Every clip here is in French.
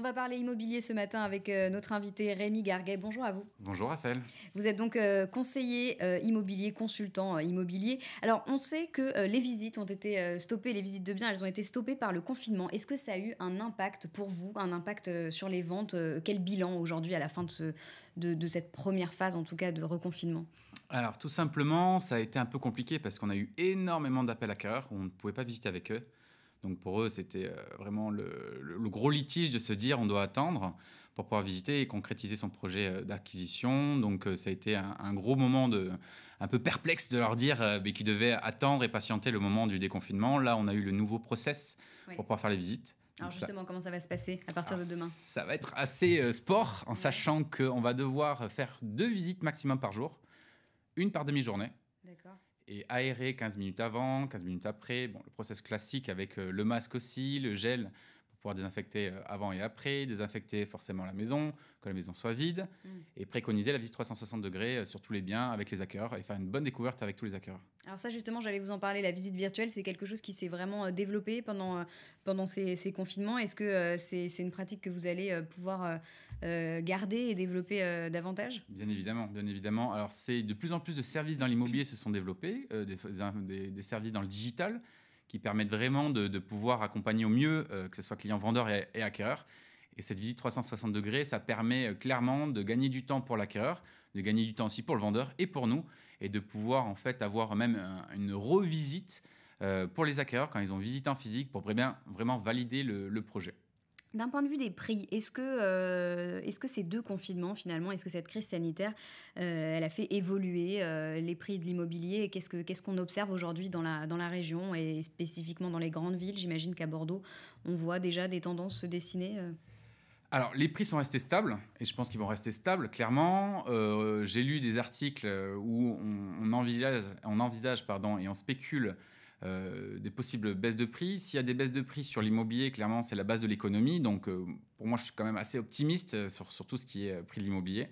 On va parler immobilier ce matin avec euh, notre invité Rémi Garguet. Bonjour à vous. Bonjour Raphaël. Vous êtes donc euh, conseiller euh, immobilier, consultant immobilier. Alors on sait que les visites ont été stoppées, les visites de biens, elles ont été stoppées par le confinement. Est-ce que ça a eu un impact pour vous, un impact sur les ventes Quel bilan aujourd'hui à la fin de, de, cette première phase en tout cas de reconfinement Alors tout simplement, ça a été un peu compliqué parce qu'on a eu énormément d'appels à cœur, on ne pouvait pas visiter avec eux. Donc pour eux, c'était euh, vraiment le, gros litige de se dire on doit attendre pour pouvoir visiter et concrétiser son projet euh, d'acquisition. Donc euh, ça a été un, gros moment de, un peu perplexe de leur dire mais qu'ils devaient attendre et patienter le moment du déconfinement. Là, on a eu le nouveau process pour pouvoir faire les visites. Alors justement, comment ça va se passer à partir de ah, demain Ça va être assez sport en sachant qu'on va devoir faire deux visites maximum par jour, une par demi-journée. D'accord. Et aéré 15 minutes avant, 15 minutes après. Bon, le process classique avec euh, le masque aussi, le gel pouvoir désinfecter euh, avant et après, désinfecter forcément la maison, que la maison soit vide, mm. et préconiser la visite 360 degrés euh, sur tous les biens avec les acquéreurs et faire une bonne découverte avec tous les acquéreurs. Alors ça justement, j'allais vous en parler, la visite virtuelle, c'est quelque chose qui s'est vraiment euh, développé pendant, pendant ces, ces confinements. Est-ce que c'est une pratique que vous allez pouvoir garder et développer davantage Bien évidemment, bien évidemment. Alors c'est de plus en plus de services dans l'immobilier se sont développés, des, services dans le digital qui permettent vraiment de, pouvoir accompagner au mieux, euh, que ce soit client-vendeur et, et, acquéreur. Et cette visite 360 degrés, ça permet euh, clairement de gagner du temps pour l'acquéreur, de gagner du temps aussi pour le vendeur et pour nous, et de pouvoir en fait avoir même une revisite euh, pour les acquéreurs quand ils ont visité en physique pour bien, vraiment valider le projet. D'un point de vue des prix, est-ce que, euh, que ces deux confinements, finalement, est-ce que cette crise sanitaire, euh, elle a fait évoluer euh, les prix de l'immobilier Qu'est-ce, qu'est-ce qu'on observe aujourd'hui dans la, dans la région et spécifiquement dans les grandes villes J'imagine qu'à Bordeaux, on voit déjà des tendances se dessiner. Alors, les prix sont restés stables, et je pense qu'ils vont rester stables, clairement. j'ai lu des articles où on, envisage, on envisage pardon, et on spécule euh, des possibles baisses de prix. S'il y a des baisses de prix sur l'immobilier, clairement, c'est la base de l'économie. Donc, euh, pour moi, je suis quand même assez optimiste euh, sur, tout ce qui est prix de l'immobilier.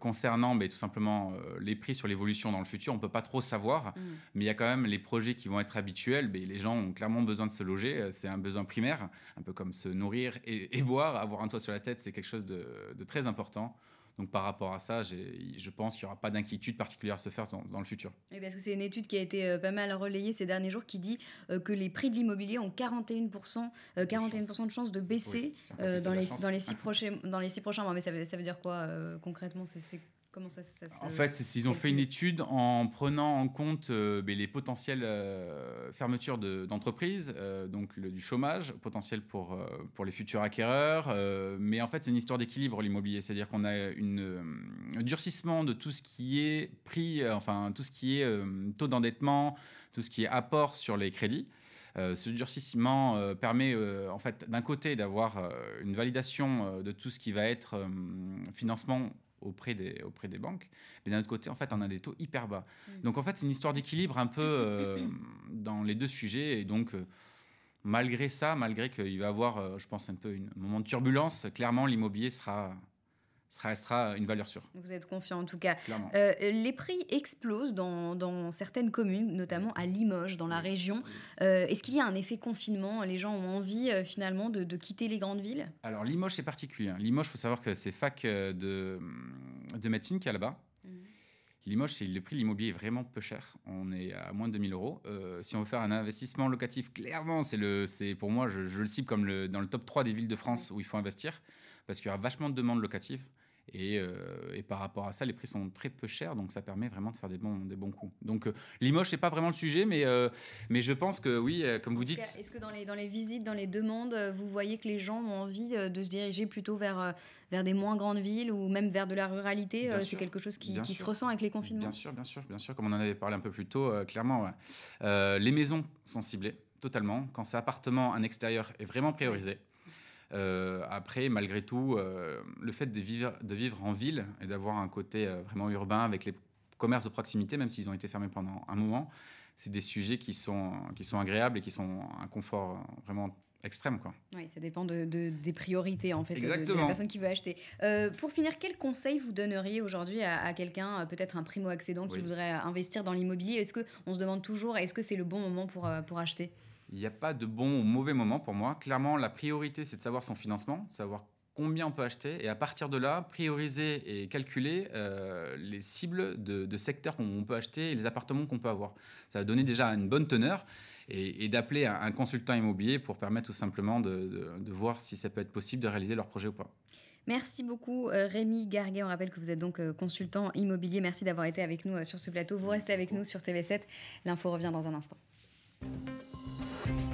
concernant mais tout simplement les prix sur l'évolution dans le futur, on ne peut pas trop savoir, mm. mais il y a quand même les projets qui vont être habituels. Mais les gens ont clairement besoin de se loger, c'est un besoin primaire, un peu comme se nourrir et, boire, avoir un toit sur la tête, c'est quelque chose de très important. Donc par rapport à ça, je pense qu'il n'y aura pas d'inquiétude particulière à se faire dans, le futur. Oui, parce que c'est une étude qui a été euh, pas mal relayée ces derniers jours qui dit euh, que les prix de l'immobilier ont 41%, 41 euh, de chances de baisser dans, les, six prochains, dans les prochains mois. Mais ça veut, ça veut dire quoi concrètement Comment ça, En fait, ils ont fait une étude en prenant en compte euh, les potentielles euh, fermetures d'entreprises, euh, donc du chômage potentiel pour, pour les futurs acquéreurs. mais en fait, c'est une histoire d'équilibre, l'immobilier. C'est-à-dire qu'on a un durcissement de tout ce qui est prix, enfin, tout ce qui est taux d'endettement, tout ce qui est apport sur les crédits. ce durcissement permet en fait d'un côté d'avoir une validation de tout ce qui va être financement auprès des, auprès des banques. Mais d'un autre côté, en fait, on a des taux hyper bas. Mm. Donc, en fait, c'est une histoire d'équilibre un peu euh, dans les deux sujets. Et donc, euh, malgré ça, malgré qu'il va y avoir, euh, je pense, un peu un moment de turbulence, clairement, l'immobilier sera ça restera une valeur sûre. Vous êtes confiant en tout cas. Euh, les prix explosent dans, certaines communes, notamment à Limoges, dans la région. Euh, est-ce qu'il y a un effet confinement Les gens ont envie euh, finalement de, quitter les grandes villes Alors Limoges, c'est particulier. Hein. Limoges, il faut savoir que c'est fac de, de médecine qui a là-bas. Mm. Limoges, le prix de l'immobilier est vraiment peu cher. On est à moins de 2000 euros. si on veut faire un investissement locatif, clairement, c'est le, c'est pour moi, je, le cible comme dans le top 3 des villes de France mm. où il faut investir parce qu'il y aura vachement de demandes locatives. Euh, et, par rapport à ça, les prix sont très peu chers, donc ça permet vraiment de faire des bons, des bons coups. Donc euh, limoche ce n'est pas vraiment le sujet, mais, euh, mais je pense que oui, comme vous dites. Est-ce que dans les, dans les visites, dans les demandes, vous voyez que les gens ont envie de se diriger plutôt vers, vers des moins grandes villes ou même vers de la ruralité C'est quelque chose qui, se ressent avec les confinements Bien sûr, bien sûr, bien sûr. Comme on en avait parlé un peu plus tôt, clairement, les maisons sont ciblées totalement. Quand c'est appartement, un extérieur est vraiment priorisé. Euh, après, malgré tout, euh, le fait de vivre, de vivre en ville et d'avoir un côté euh, vraiment urbain avec les commerces de proximité, même s'ils ont été fermés pendant un moment, c'est des sujets qui sont, qui sont agréables et qui sont un confort vraiment extrême. Quoi. Oui, ça dépend des priorités en fait, De, la personne qui veut acheter. pour finir, quel conseil vous donneriez aujourd'hui à, quelqu'un, peut-être un primo-accédant qui voudrait investir dans l'immobilier Est-ce qu'on se demande toujours, est-ce que c'est le bon moment pour, pour acheter il n'y a pas de bon ou mauvais moment pour moi. Clairement, la priorité, c'est de savoir son financement, savoir combien on peut acheter et à partir de là, prioriser et calculer euh, les cibles de, secteurs qu'on peut acheter et les appartements qu'on peut avoir. Ça va donner déjà une bonne teneur et, d'appeler un, consultant immobilier pour permettre tout simplement de, voir si ça peut être possible de réaliser leur projet ou pas. Merci beaucoup euh, Rémi Garguet. On rappelle que vous êtes donc euh, consultant immobilier. Merci d'avoir été avec nous sur ce plateau. Vous restez avec nous sur TV7. L'info revient dans un instant. Thank you.